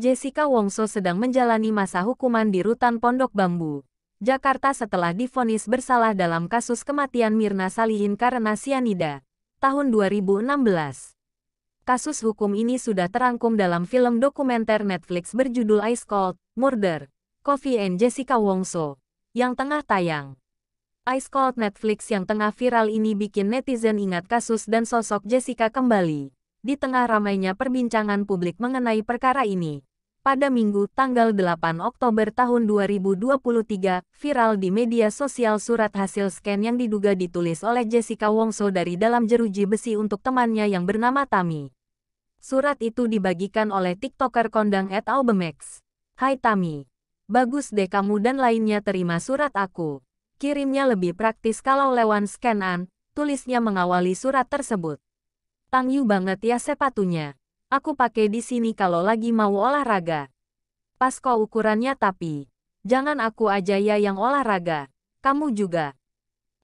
Jessica Wongso sedang menjalani masa hukuman di Rutan Pondok Bambu, Jakarta setelah difonis bersalah dalam kasus kematian Mirna Salihin karena sianida tahun 2016. Kasus hukum ini sudah terangkum dalam film dokumenter Netflix berjudul Ice Cold, Murder, Coffee and Jessica Wongso, yang tengah tayang. Ice Cold Netflix yang tengah viral ini bikin netizen ingat kasus dan sosok Jessica kembali. Di tengah ramainya perbincangan publik mengenai perkara ini, pada Minggu tanggal 8 Oktober tahun 2023, viral di media sosial surat hasil scan yang diduga ditulis oleh Jessica Wongso dari dalam jeruji besi untuk temannya yang bernama Tami. Surat itu dibagikan oleh TikToker kondang at Aubemex. Hai Tami. Bagus deh kamu dan lainnya terima surat aku. Kirimnya lebih praktis kalau lewat scanan, tulisnya mengawali surat tersebut. Tangyu banget ya sepatunya. Aku pakai di sini kalau lagi mau olahraga. Pas kau ukurannya tapi. Jangan aku aja ya yang olahraga. Kamu juga.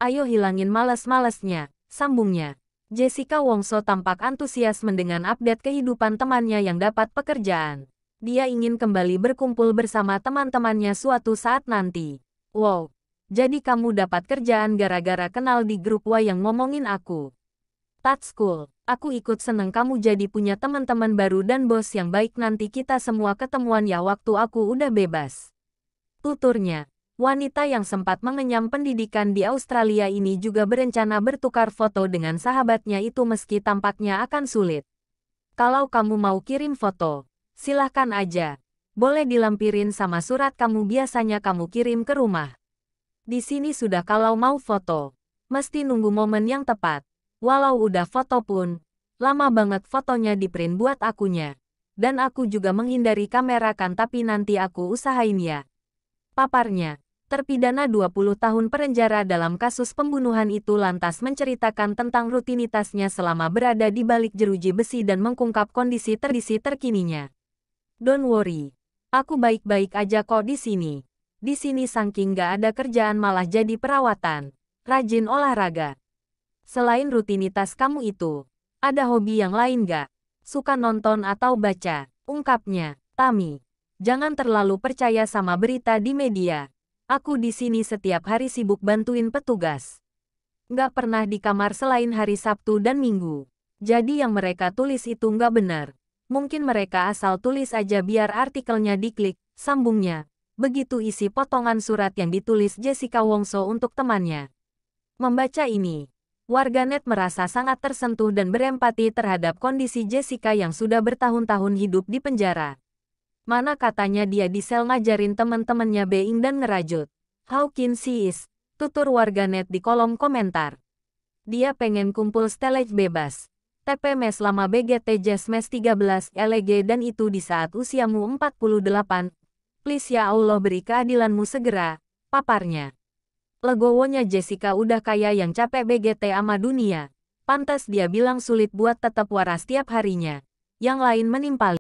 Ayo hilangin males-malesnya, sambungnya. Jessica Wongso tampak antusias mendengar update kehidupan temannya yang dapat pekerjaan. Dia ingin kembali berkumpul bersama teman-temannya suatu saat nanti. Wow, jadi kamu dapat kerjaan gara-gara kenal di grup Wa yang ngomongin aku. Tat School, aku ikut senang kamu jadi punya teman-teman baru dan bos yang baik nanti kita semua ketemuan ya waktu aku udah bebas. Tuturnya, wanita yang sempat mengenyam pendidikan di Australia ini juga berencana bertukar foto dengan sahabatnya itu meski tampaknya akan sulit. Kalau kamu mau kirim foto, silahkan aja. Boleh dilampirin sama surat kamu biasanya kamu kirim ke rumah. Di sini sudah kalau mau foto, mesti nunggu momen yang tepat. Walau udah foto pun, lama banget fotonya di print buat akunya. Dan aku juga menghindari kamera kan tapi nanti aku usahain ya. Paparnya, terpidana 20 tahun perenjara dalam kasus pembunuhan itu lantas menceritakan tentang rutinitasnya selama berada di balik jeruji besi dan mengungkap kondisi terisi terkininya. Don't worry, aku baik-baik aja kok di sini. Di sini saking gak ada kerjaan malah jadi perawatan, rajin olahraga. Selain rutinitas kamu itu, ada hobi yang lain gak? Suka nonton atau baca? Ungkapnya, Tami. Jangan terlalu percaya sama berita di media. Aku di sini setiap hari sibuk bantuin petugas. Gak pernah di kamar selain hari Sabtu dan Minggu. Jadi yang mereka tulis itu gak benar. Mungkin mereka asal tulis aja biar artikelnya diklik, sambungnya. Begitu isi potongan surat yang ditulis Jessica Wongso untuk temannya. Membaca ini, warganet merasa sangat tersentuh dan berempati terhadap kondisi Jessica yang sudah bertahun-tahun hidup di penjara. Mana katanya dia di sel ngajarin teman-temannya being dan ngerajut. How can she is, tutur warganet di kolom komentar. Dia pengen kumpul stelage bebas. TPMS lama BGT Jasmes 13 LG e dan itu di saat usiamu 48. Please ya Allah beri keadilanmu segera, paparnya legowonya Jessica udah kaya yang capek BGT ama dunia. Pantas dia bilang sulit buat tetap waras setiap harinya. Yang lain menimpali.